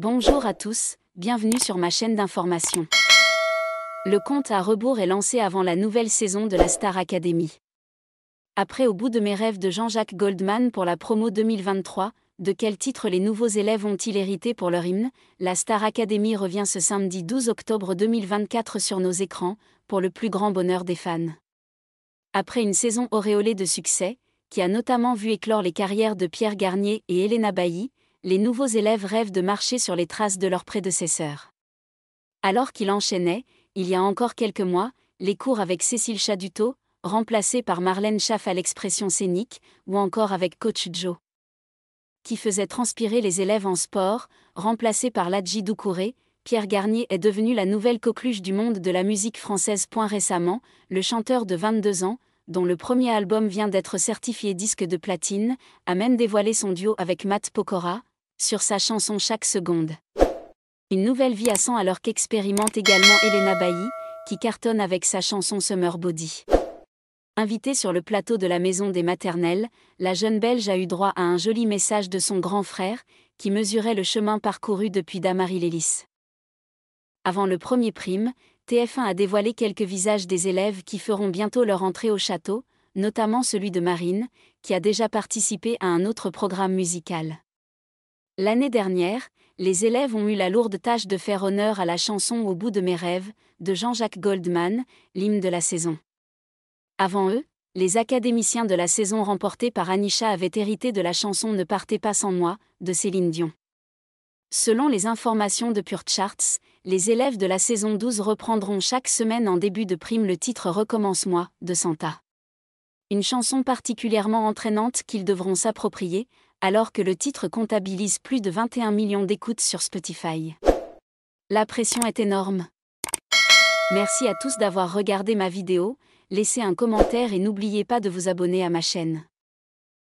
Bonjour à tous, bienvenue sur ma chaîne d'information. Le compte à rebours est lancé avant la nouvelle saison de la Star Academy. Après Au bout de mes rêves de Jean-Jacques Goldman pour la promo 2023, de quel titre les nouveaux élèves ont-ils hérité pour leur hymne La Star Academy revient ce samedi 12 octobre 2024 sur nos écrans, pour le plus grand bonheur des fans. Après une saison auréolée de succès, qui a notamment vu éclore les carrières de Pierre Garnier et Elena Bailly, les nouveaux élèves rêvent de marcher sur les traces de leurs prédécesseurs. Alors qu'il enchaînait, il y a encore quelques mois, les cours avec Cécile Chaduto, remplacée par Marlène Schaff à l'expression scénique, ou encore avec Coach Joe. Qui faisait transpirer les élèves en sport, remplacé par Ladji Doucouré, Pierre Garnier est devenu la nouvelle coqueluche du monde de la musique française. Récemment, le chanteur de 22 ans, dont le premier album vient d'être certifié disque de platine, a même dévoilé son duo avec Matt Pokora, sur sa chanson Chaque seconde. Une nouvelle vie à 100 alors qu'expérimente également Elena Bailly, qui cartonne avec sa chanson Summer Body. Invitée sur le plateau de la maison des maternelles, la jeune Belge a eu droit à un joli message de son grand frère, qui mesurait le chemin parcouru depuis Damary-Lélis. Avant le premier prime, TF1 a dévoilé quelques visages des élèves qui feront bientôt leur entrée au château, notamment celui de Marine, qui a déjà participé à un autre programme musical. L'année dernière, les élèves ont eu la lourde tâche de faire honneur à la chanson Au bout de mes rêves de Jean-Jacques Goldman, l'hymne de la saison. Avant eux, les académiciens de la saison remportée par Anisha avaient hérité de la chanson Ne partez pas sans moi de Céline Dion. Selon les informations de Pure Charts, les élèves de la saison 12 reprendront chaque semaine en début de prime le titre Recommence-moi de Santa. Une chanson particulièrement entraînante qu'ils devront s'approprier, alors que le titre comptabilise plus de 21 millions d'écoutes sur Spotify. La pression est énorme. Merci à tous d'avoir regardé ma vidéo, laissez un commentaire et n'oubliez pas de vous abonner à ma chaîne.